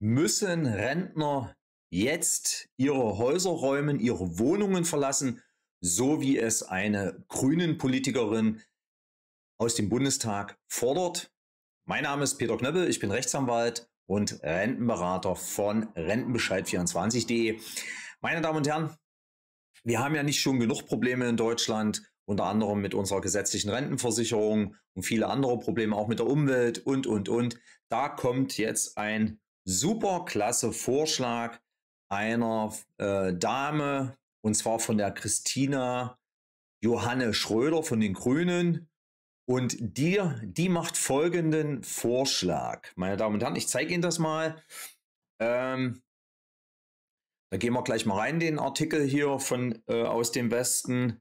müssen Rentner jetzt ihre Häuser räumen, ihre Wohnungen verlassen, so wie es eine grünen Politikerin aus dem Bundestag fordert. Mein Name ist Peter Knöppel, ich bin Rechtsanwalt und Rentenberater von Rentenbescheid24.de. Meine Damen und Herren, wir haben ja nicht schon genug Probleme in Deutschland, unter anderem mit unserer gesetzlichen Rentenversicherung und viele andere Probleme auch mit der Umwelt und, und, und. Da kommt jetzt ein super klasse Vorschlag einer äh, Dame, und zwar von der Christina Johanne Schröder von den Grünen. Und die, die macht folgenden Vorschlag. Meine Damen und Herren, ich zeige Ihnen das mal. Ähm, da gehen wir gleich mal rein, den Artikel hier von äh, aus dem Westen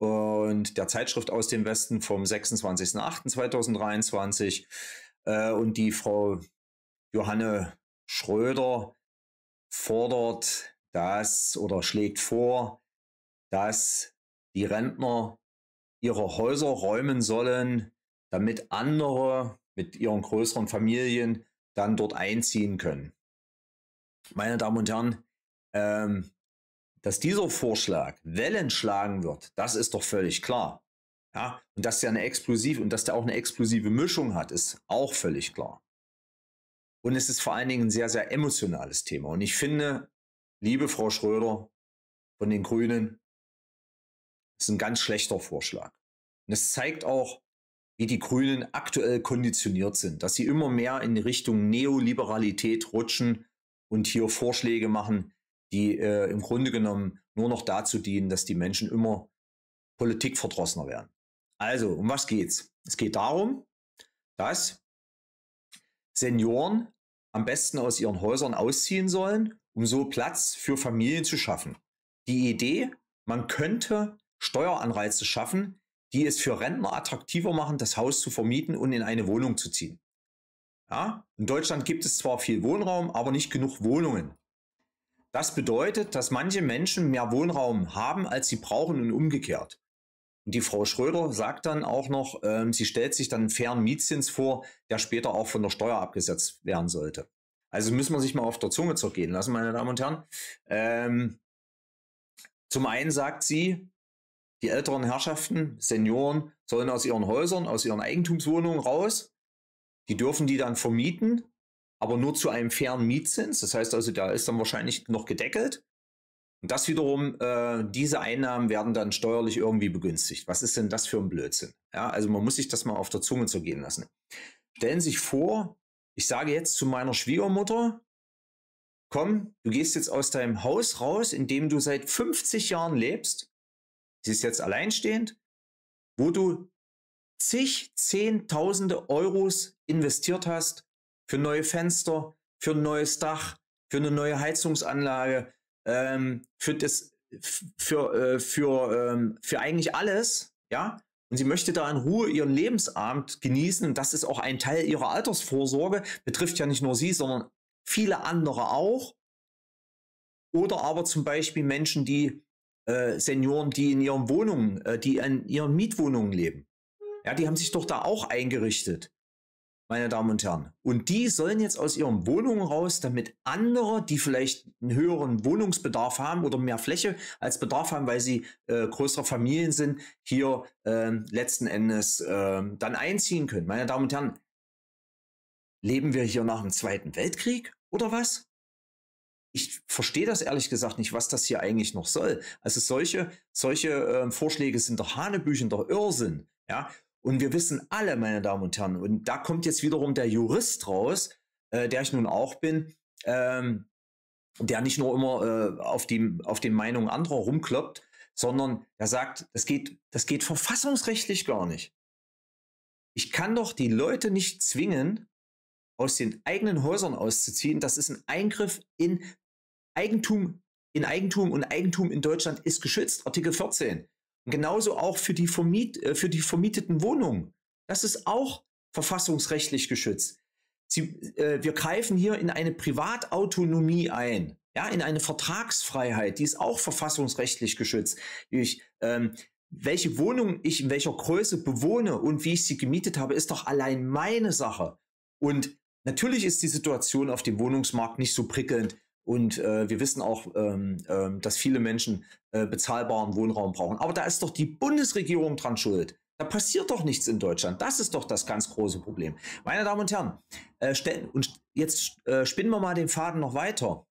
und der Zeitschrift aus dem Westen vom 26.08.2023. Äh, und die Frau Johanne Schröder fordert das oder schlägt vor, dass die Rentner ihre Häuser räumen sollen, damit andere mit ihren größeren Familien dann dort einziehen können. Meine Damen und Herren, ähm, dass dieser Vorschlag Wellen schlagen wird, das ist doch völlig klar. Ja, und dass der eine explosiv und dass der auch eine explosive Mischung hat, ist auch völlig klar. Und es ist vor allen Dingen ein sehr, sehr emotionales Thema. Und ich finde, liebe Frau Schröder von den Grünen, das ist ein ganz schlechter Vorschlag. Und es zeigt auch, wie die Grünen aktuell konditioniert sind, dass sie immer mehr in Richtung Neoliberalität rutschen und hier Vorschläge machen, die äh, im Grunde genommen nur noch dazu dienen, dass die Menschen immer politikverdrossener werden. Also, um was geht's? Es geht darum, dass Senioren am besten aus ihren Häusern ausziehen sollen, um so Platz für Familien zu schaffen. Die Idee, man könnte Steueranreize schaffen, die es für Rentner attraktiver machen, das Haus zu vermieten und in eine Wohnung zu ziehen. Ja, in Deutschland gibt es zwar viel Wohnraum, aber nicht genug Wohnungen. Das bedeutet, dass manche Menschen mehr Wohnraum haben, als sie brauchen und umgekehrt. Und die Frau Schröder sagt dann auch noch, ähm, sie stellt sich dann einen fairen Mietzins vor, der später auch von der Steuer abgesetzt werden sollte. Also müssen wir sich mal auf der Zunge zergehen lassen, meine Damen und Herren. Ähm, zum einen sagt sie, die älteren Herrschaften, Senioren, sollen aus ihren Häusern, aus ihren Eigentumswohnungen raus. Die dürfen die dann vermieten, aber nur zu einem fairen Mietzins. Das heißt also, der ist dann wahrscheinlich noch gedeckelt. Und das wiederum, äh, diese Einnahmen werden dann steuerlich irgendwie begünstigt. Was ist denn das für ein Blödsinn? Ja, also man muss sich das mal auf der Zunge zergehen lassen. Stellen Sie sich vor, ich sage jetzt zu meiner Schwiegermutter, komm, du gehst jetzt aus deinem Haus raus, in dem du seit 50 Jahren lebst. Sie ist jetzt alleinstehend, wo du zig Zehntausende Euros investiert hast für neue Fenster, für ein neues Dach, für eine neue Heizungsanlage, ähm, für das für äh, für ähm, für eigentlich alles, ja. Und sie möchte da in Ruhe ihren Lebensabend genießen. Und das ist auch ein Teil ihrer Altersvorsorge. Betrifft ja nicht nur sie, sondern viele andere auch. Oder aber zum Beispiel Menschen, die äh, Senioren, die in ihren Wohnungen, äh, die in ihren Mietwohnungen leben. Ja, die haben sich doch da auch eingerichtet meine Damen und Herren. Und die sollen jetzt aus ihren Wohnungen raus, damit andere, die vielleicht einen höheren Wohnungsbedarf haben oder mehr Fläche als Bedarf haben, weil sie äh, größere Familien sind, hier äh, letzten Endes äh, dann einziehen können. Meine Damen und Herren, leben wir hier nach dem Zweiten Weltkrieg oder was? Ich verstehe das ehrlich gesagt nicht, was das hier eigentlich noch soll. Also solche, solche ähm, Vorschläge sind doch Hanebüchen, doch Irrsinn. Ja, und wir wissen alle, meine Damen und Herren, und da kommt jetzt wiederum der Jurist raus, äh, der ich nun auch bin, ähm, der nicht nur immer äh, auf, die, auf den Meinungen anderer rumkloppt, sondern er sagt, das geht, das geht verfassungsrechtlich gar nicht. Ich kann doch die Leute nicht zwingen, aus den eigenen Häusern auszuziehen. Das ist ein Eingriff in Eigentum, in Eigentum und Eigentum in Deutschland ist geschützt. Artikel 14. Mhm. Genauso auch für die, Vermiet, äh, für die vermieteten Wohnungen. Das ist auch verfassungsrechtlich geschützt. Sie, äh, wir greifen hier in eine Privatautonomie ein, ja, in eine Vertragsfreiheit, die ist auch verfassungsrechtlich geschützt. Ich, ähm, welche Wohnung ich in welcher Größe bewohne und wie ich sie gemietet habe, ist doch allein meine Sache. Und natürlich ist die Situation auf dem Wohnungsmarkt nicht so prickelnd, und äh, wir wissen auch, ähm, äh, dass viele Menschen äh, bezahlbaren Wohnraum brauchen. Aber da ist doch die Bundesregierung dran schuld. Da passiert doch nichts in Deutschland. Das ist doch das ganz große Problem. Meine Damen und Herren, äh, stell, und jetzt äh, spinnen wir mal den Faden noch weiter.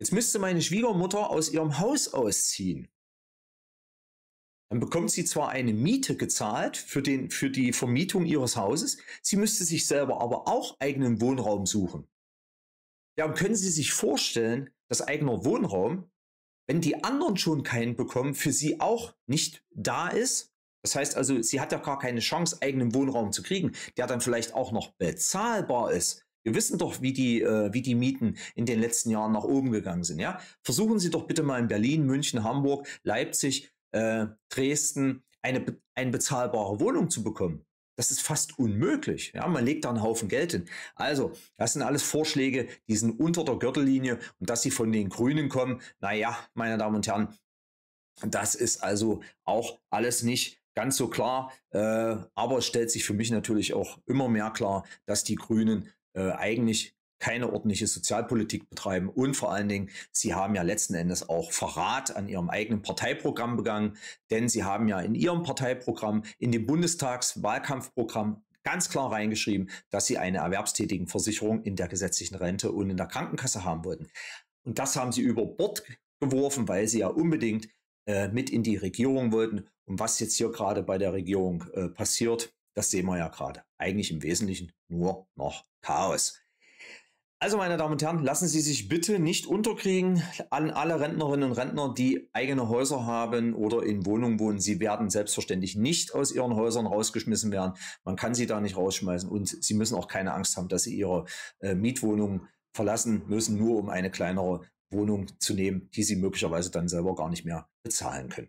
Jetzt müsste meine Schwiegermutter aus ihrem Haus ausziehen. Dann bekommt sie zwar eine Miete gezahlt für, den, für die Vermietung ihres Hauses, sie müsste sich selber aber auch eigenen Wohnraum suchen. Ja, und können Sie sich vorstellen, dass eigener Wohnraum, wenn die anderen schon keinen bekommen, für sie auch nicht da ist? Das heißt also, sie hat ja gar keine Chance, eigenen Wohnraum zu kriegen, der dann vielleicht auch noch bezahlbar ist. Wir wissen doch, wie die, äh, wie die Mieten in den letzten Jahren nach oben gegangen sind. Ja? Versuchen Sie doch bitte mal in Berlin, München, Hamburg, Leipzig, äh, Dresden eine, eine bezahlbare Wohnung zu bekommen. Das ist fast unmöglich. Ja, man legt da einen Haufen Geld hin. Also, das sind alles Vorschläge, die sind unter der Gürtellinie und dass sie von den Grünen kommen, naja, meine Damen und Herren, das ist also auch alles nicht ganz so klar. Äh, aber es stellt sich für mich natürlich auch immer mehr klar, dass die Grünen äh, eigentlich keine ordentliche Sozialpolitik betreiben und vor allen Dingen, sie haben ja letzten Endes auch Verrat an ihrem eigenen Parteiprogramm begangen, denn sie haben ja in ihrem Parteiprogramm, in dem Bundestagswahlkampfprogramm ganz klar reingeschrieben, dass sie eine erwerbstätigen Versicherung in der gesetzlichen Rente und in der Krankenkasse haben wollten. Und das haben sie über Bord geworfen, weil sie ja unbedingt äh, mit in die Regierung wollten. Und was jetzt hier gerade bei der Regierung äh, passiert, das sehen wir ja gerade. Eigentlich im Wesentlichen nur noch Chaos. Also, meine Damen und Herren, lassen Sie sich bitte nicht unterkriegen an alle Rentnerinnen und Rentner, die eigene Häuser haben oder in Wohnungen wohnen. Sie werden selbstverständlich nicht aus ihren Häusern rausgeschmissen werden. Man kann sie da nicht rausschmeißen und Sie müssen auch keine Angst haben, dass Sie Ihre äh, Mietwohnung verlassen müssen, nur um eine kleinere Wohnung zu nehmen, die Sie möglicherweise dann selber gar nicht mehr bezahlen können.